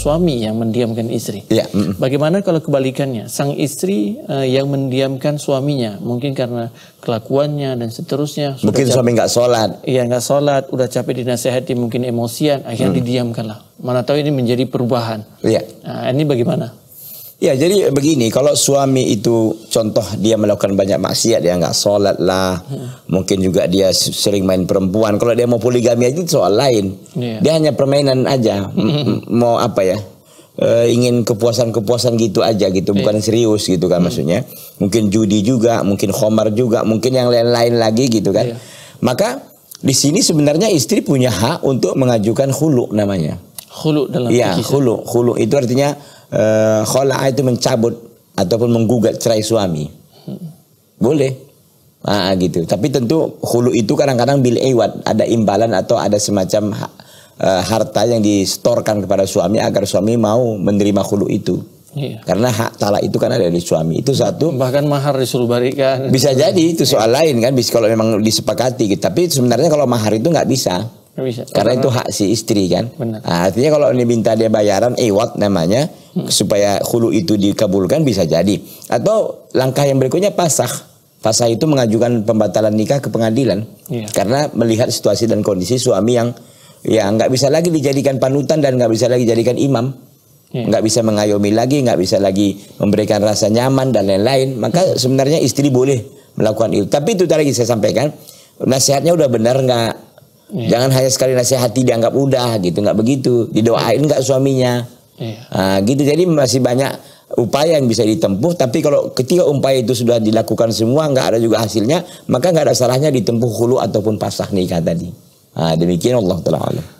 suami yang mendiamkan istri. Ya. Mm Bagaimana kalau kebalikannya, sang istri uh, yang mendiamkan suaminya, mungkin karena kelakuannya dan seterusnya. Mungkin capek, suami nggak sholat. Iya nggak sholat, udah capek dinasehati, mungkin emosian, akhirnya mm. didiamkanlah. Mana tahu ini menjadi perubahan. Iya. Nah, ini bagaimana? Ya jadi begini kalau suami itu contoh dia melakukan banyak maksiat dia nggak sholat lah hmm. mungkin juga dia sering main perempuan kalau dia mau poligami aja itu soal lain yeah. dia hanya permainan aja hmm. mau apa ya e, ingin kepuasan-kepuasan gitu aja gitu bukan yeah. serius gitu kan hmm. maksudnya mungkin judi juga mungkin khomar juga mungkin yang lain-lain lagi gitu kan yeah. maka di sini sebenarnya istri punya hak untuk mengajukan hulu namanya hulu dalam ya hulu hulu itu artinya uh, eh, khala itu mencabut ataupun menggugat cerai suami. Boleh. Ah gitu. Tapi tentu hulu itu kadang-kadang bil iwat ada imbalan atau ada semacam uh, harta yang distorkan kepada suami agar suami mau menerima hulu itu. Iya. Karena hak talak itu kan ada dari suami. Itu satu. Bahkan mahar disuruh berikan. Bisa jadi itu soal iya. lain kan. Bisa kalau memang disepakati. Gitu. Tapi sebenarnya kalau mahar itu nggak bisa bisa. Karena itu hak si istri kan. Benar. Nah, artinya kalau ini minta dia bayaran, ewat eh, namanya, hmm. supaya hulu itu dikabulkan bisa jadi. Atau langkah yang berikutnya pasah. Pasah itu mengajukan pembatalan nikah ke pengadilan. Iya. Karena melihat situasi dan kondisi suami yang ya nggak bisa lagi dijadikan panutan dan nggak bisa lagi dijadikan imam. Iya. Nggak bisa mengayomi lagi, nggak bisa lagi memberikan rasa nyaman dan lain-lain. Maka hmm. sebenarnya istri boleh melakukan itu. Tapi itu tadi saya sampaikan, nasihatnya udah benar nggak Yeah. Jangan hanya sekali nasihati dianggap udah gitu, nggak begitu. Didoain nggak suaminya. Yeah. Iya. Nah, gitu jadi masih banyak upaya yang bisa ditempuh. Tapi kalau ketika upaya itu sudah dilakukan semua nggak ada juga hasilnya, maka nggak ada salahnya ditempuh hulu ataupun pasah nikah tadi. Nah, demikian Allah Taala.